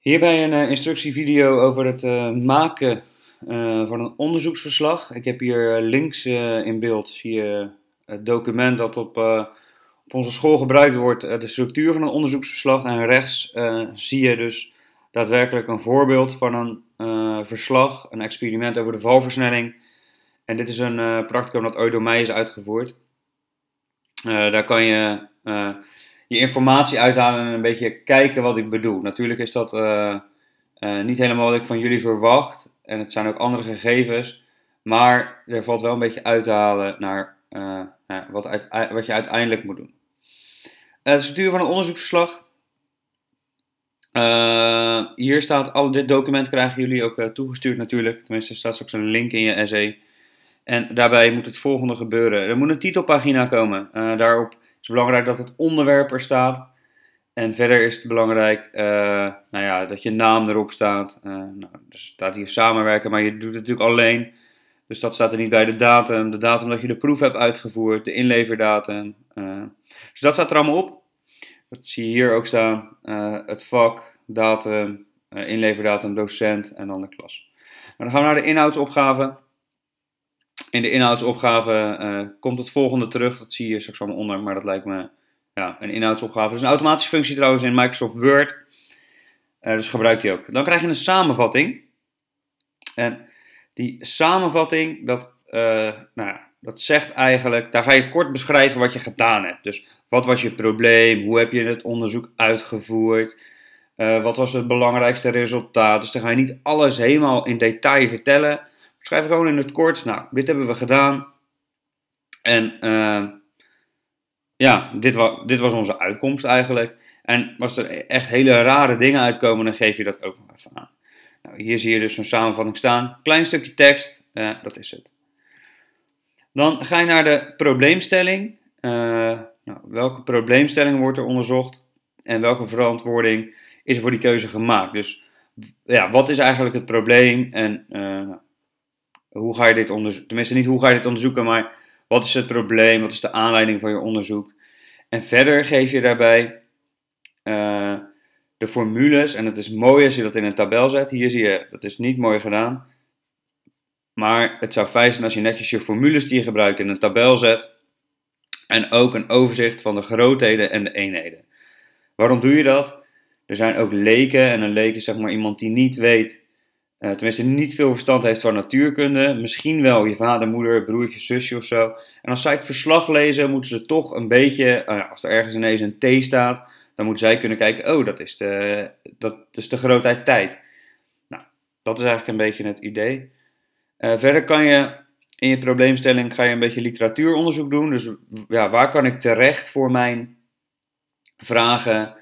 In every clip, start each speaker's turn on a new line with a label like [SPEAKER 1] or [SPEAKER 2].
[SPEAKER 1] Hierbij een eh, instructievideo over het eh, maken eh, van een onderzoeksverslag. Ik heb hier links in beeld zie je het document dat op, op onze school gebruikt wordt, de structuur van een onderzoeksverslag. En rechts zie je dus daadwerkelijk een voorbeeld van een verslag, een experiment over de valversnelling. En dit is een practicum dat ooit door mij is uitgevoerd. daar kan je je informatie uithalen en een beetje kijken wat ik bedoel. Natuurlijk is dat eh, eh, niet helemaal wat ik van jullie verwacht. En het zijn ook andere gegevens. Maar er valt wel een beetje uit te halen naar, eh, nou wat, uit, wat, je uiteindelijk moet doen. het structuur van een onderzoeksverslag. hier staat, al dit document krijgen jullie ook toegestuurd natuurlijk. Tenminste, er staat straks een link in je essay. En daarbij moet het volgende gebeuren. Er moet een titelpagina komen. daarop belangrijk dat het onderwerp er staat. En verder is het belangrijk uh, nou ja, dat je naam erop staat. Uh, nou, dus er staat hier samenwerken, maar je doet het natuurlijk alleen. Dus dat staat er niet bij. De datum, de datum dat je de proef hebt uitgevoerd, de inleverdatum. Eh. dus dat staat er allemaal op. Dat zie je hier ook staan. het vak, datum, inleverdatum, docent en dan de klas. Nou, dan gaan we naar de inhoudsopgave in de inhoudsopgave eh, komt het volgende terug. Dat zie je straks allemaal onder, maar dat lijkt me ja, een inhoudsopgave. Dat is een automatische functie trouwens in Microsoft Word. Eh, dus gebruik die ook. Dan krijg je een samenvatting. En die samenvatting, dat, eh, nou dat zegt eigenlijk, daar ga je kort beschrijven wat je gedaan hebt. Dus wat was je probleem? Hoe heb je het onderzoek uitgevoerd? wat was het belangrijkste resultaat? Dus dan ga je niet alles helemaal in detail vertellen. Schrijf gewoon in het kort, nou, dit hebben we gedaan. En eh, ja, dit, dit was onze uitkomst eigenlijk. En als er e-, echt hele rare dingen uitkomen, dan geef je dat ook nog even aan. Nou, hier zie je dus een samenvatting staan. Klein stukje tekst, eh, dat is het. Dan ga je naar de probleemstelling. Eh, nou, welke probleemstelling wordt er onderzocht? En welke verantwoording is er voor die keuze gemaakt? Dus ja, wat is eigenlijk het probleem? En hoe ga je dit onderzoeken? Tenminste, niet hoe ga je dit onderzoeken, maar wat is het probleem? Wat is de aanleiding van je onderzoek? En verder geef je daarbij eh, de formules. En het is mooi als je dat in een tabel zet. Hier zie je, dat is niet mooi gedaan. Maar het zou fijn zijn als je netjes je formules die je gebruikt in een tabel zet. En ook een overzicht van de grootheden en de eenheden. Waarom doe je dat? Er zijn ook leken. En een leek is zeg maar iemand die niet weet eh, tenminste niet veel verstand heeft van natuurkunde. Misschien wel je vader, moeder, broertje, zusje of zo. En als zij het verslag lezen, moeten ze toch een beetje, eh, als er ergens ineens een T staat, dan moeten zij kunnen kijken, oh, dat is de, dat is de grootheid tijd. Nou, dat is eigenlijk een beetje het idee. Eh, verder kan je in je probleemstelling ga je een beetje literatuuronderzoek doen. Dus ja, waar kan ik terecht voor mijn vragen?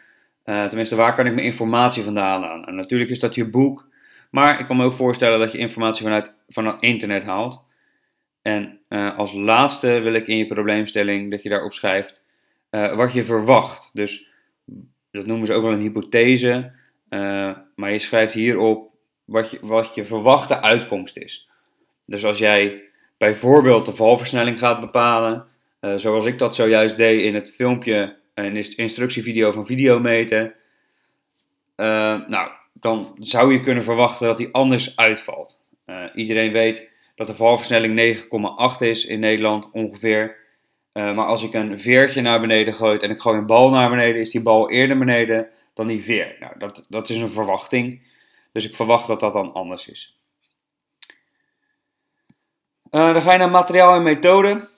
[SPEAKER 1] tenminste, waar kan ik mijn informatie vandaan halen? En natuurlijk is dat je boek. Maar ik kan me ook voorstellen dat je informatie vanuit van het internet haalt. En eh, als laatste wil ik in je probleemstelling dat je daarop schrijft eh, wat je verwacht. Dus dat noemen ze ook wel een hypothese. Eh, maar je schrijft hierop wat je, wat je verwachte uitkomst is. Dus als jij bijvoorbeeld de valversnelling gaat bepalen, zoals ik dat zojuist deed in het filmpje, en in instructievideo van Videometen. nou, dan zou je kunnen verwachten dat die anders uitvalt. Eh, iedereen weet dat de valversnelling 9,8 is in Nederland ongeveer. Eh, maar als ik een veertje naar beneden gooi en ik gooi een bal naar beneden, is die bal eerder beneden dan die veer. Nou, dat, dat is een verwachting. Dus ik verwacht dat dat dan anders is. Eh, dan ga je naar materiaal en methode.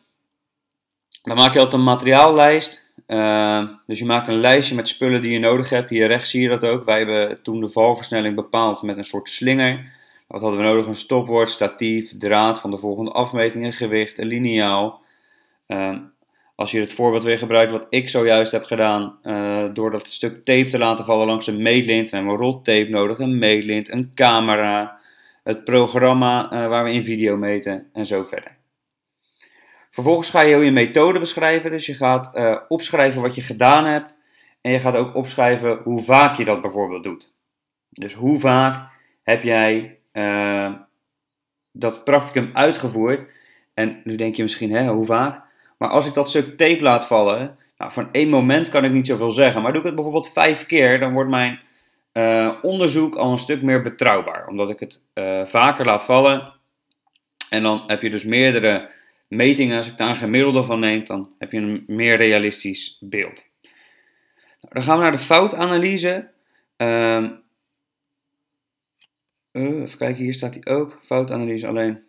[SPEAKER 1] Dan maak je altijd een materiaallijst. Ehm, dus je maakt een lijstje met spullen die je nodig hebt. Hier rechts zie je dat ook. Wij hebben toen de valversnelling bepaald met een soort slinger. Wat hadden we nodig? Een stopwoord, statief, draad van de volgende afmetingen, gewicht, een liniaal. Ehm, als je het voorbeeld weer gebruikt wat ik zojuist heb gedaan, eh, door dat stuk tape te laten vallen langs een meetlint, dan hebben we roltape nodig, een meetlint, een camera, het programma eh, waar we in video meten en zo verder. Vervolgens ga je heel je methode beschrijven. Dus je gaat eh, opschrijven wat je gedaan hebt. En je gaat ook opschrijven hoe vaak je dat bijvoorbeeld doet. Dus hoe vaak heb jij eh, dat practicum uitgevoerd? En nu denk je misschien, hè, hoe vaak? Maar als ik dat stuk tape laat vallen, nou, van één moment kan ik niet zoveel zeggen. Maar doe ik het bijvoorbeeld vijf keer, dan wordt mijn eh, onderzoek al een stuk meer betrouwbaar. Omdat ik het vaker laat vallen. En dan heb je dus meerdere metingen, als ik daar een gemiddelde van neem, dan heb je een meer realistisch beeld. Nou, dan gaan we naar de foutanalyse. Um, uh, even kijken, hier staat hij ook. Foutanalyse alleen.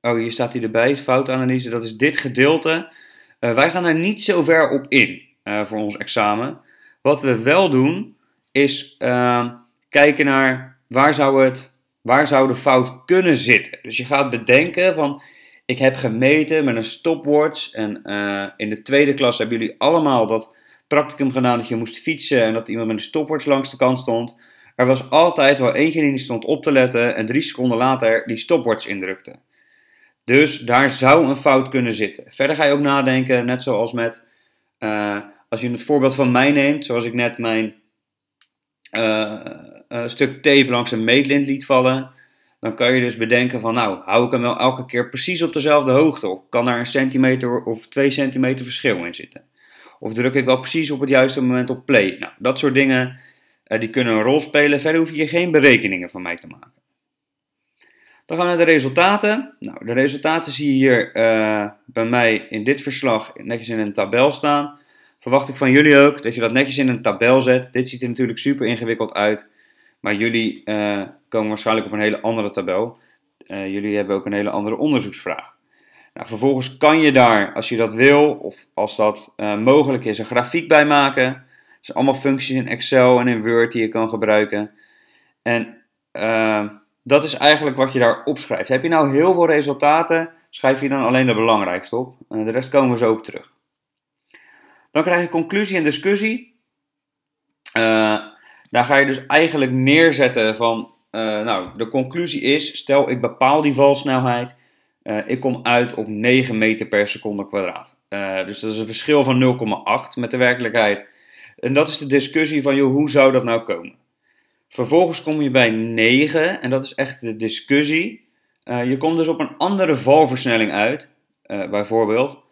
[SPEAKER 1] Oh, hier staat hij erbij. Foutanalyse, dat is dit gedeelte. Eh, wij gaan daar niet zo ver op in eh, voor ons examen. Wat we wel doen, is ehm, kijken naar waar zou, het, waar zou de fout kunnen zitten. Dus je gaat bedenken van ik heb gemeten met een stopwatch. En eh, in de tweede klas hebben jullie allemaal dat practicum gedaan dat je moest fietsen en dat iemand met een stopwatch langs de kant stond. Er was altijd wel eentje die stond op te letten en drie seconden later die stopwatch indrukte. Dus daar zou een fout kunnen zitten. Verder ga je ook nadenken, net zoals met, eh, als je het voorbeeld van mij neemt, zoals ik net mijn eh, stuk tape langs een meetlint liet vallen dan kan je dus bedenken van nou, hou ik hem wel elke keer precies op dezelfde hoogte? Of kan daar een centimeter of twee centimeter verschil in zitten? Of druk ik wel precies op het juiste moment op play? Nou, dat soort dingen eh, die kunnen een rol spelen. Verder hoef je geen berekeningen van mij te maken. Dan gaan we naar de resultaten. Nou, de resultaten zie je hier eh, bij mij in dit verslag netjes in een tabel staan. Verwacht ik van jullie ook dat je dat netjes in een tabel zet. Dit ziet er natuurlijk super ingewikkeld uit. Maar jullie eh, komen waarschijnlijk op een hele andere tabel. Eh, jullie hebben ook een hele andere onderzoeksvraag. Nou, vervolgens kan je daar, als je dat wil, of als dat eh, mogelijk is, een grafiek bij maken. Dat zijn allemaal functies in Excel en in Word die je kan gebruiken. En dat is eigenlijk wat je daar opschrijft. Heb je nou heel veel resultaten, schrijf je dan alleen de belangrijkste op. de rest komen we zo op terug. Dan krijg je conclusie en discussie. Daar ga je dus eigenlijk neerzetten van, eh, nou, de conclusie is, stel ik bepaal die valsnelheid, eh, ik kom uit op 9 meter per seconde kwadraat. Eh, dus dat is een verschil van 0,8 met de werkelijkheid. En dat is de discussie van, joh, hoe zou dat nou komen? Vervolgens kom je bij 9 en dat is echt de discussie. je komt dus op een andere valversnelling uit, bijvoorbeeld.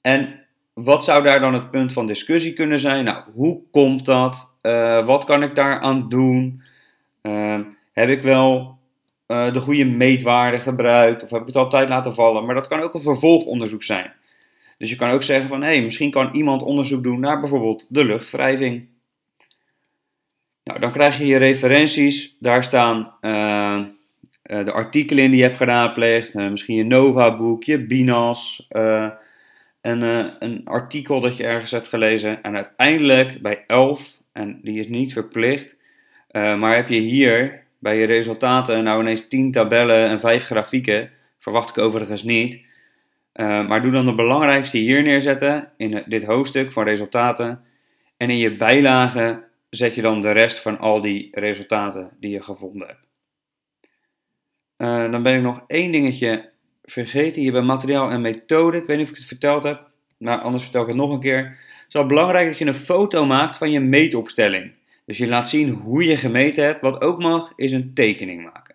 [SPEAKER 1] En wat zou daar dan het punt van discussie kunnen zijn? Nou, hoe komt dat? Eh, wat kan ik daaraan doen? Ehm, heb ik wel eh, de goede meetwaarde gebruikt? Of heb ik het altijd laten vallen? Maar dat kan ook een vervolgonderzoek zijn. Dus je kan ook zeggen van, hé, hey, misschien kan iemand onderzoek doen naar bijvoorbeeld de luchtwrijving. Nou, dan krijg je je referenties. Daar staan eh, de artikelen in die je hebt geraadpleegd. misschien je Nova-boek, je Binas, een, een artikel dat je ergens hebt gelezen. En uiteindelijk bij 11 en die is niet verplicht. Eh, maar heb je hier bij je resultaten nou ineens 10 tabellen en 5 grafieken? Verwacht ik overigens niet. Eh, maar doe dan de belangrijkste hier neerzetten in dit hoofdstuk van resultaten. En in je bijlagen zet je dan de rest van al die resultaten die je gevonden hebt. Eh, dan ben ik nog één dingetje vergeten hier bij materiaal en methode. Ik weet niet of ik het verteld heb. Maar nou, anders vertel ik het nog een keer. Het is wel belangrijk dat je een foto maakt van je meetopstelling. Dus je laat zien hoe je gemeten hebt. Wat ook mag, is een tekening maken.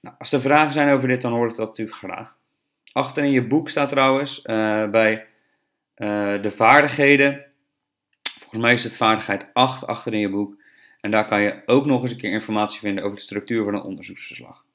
[SPEAKER 1] Nou, als er vragen zijn over dit, dan hoor ik dat natuurlijk graag. Achter in je boek staat trouwens eh, bij eh, de vaardigheden. Volgens mij is het vaardigheid 8 achter in je boek. En daar kan je ook nog eens een keer informatie vinden over de structuur van een onderzoeksverslag.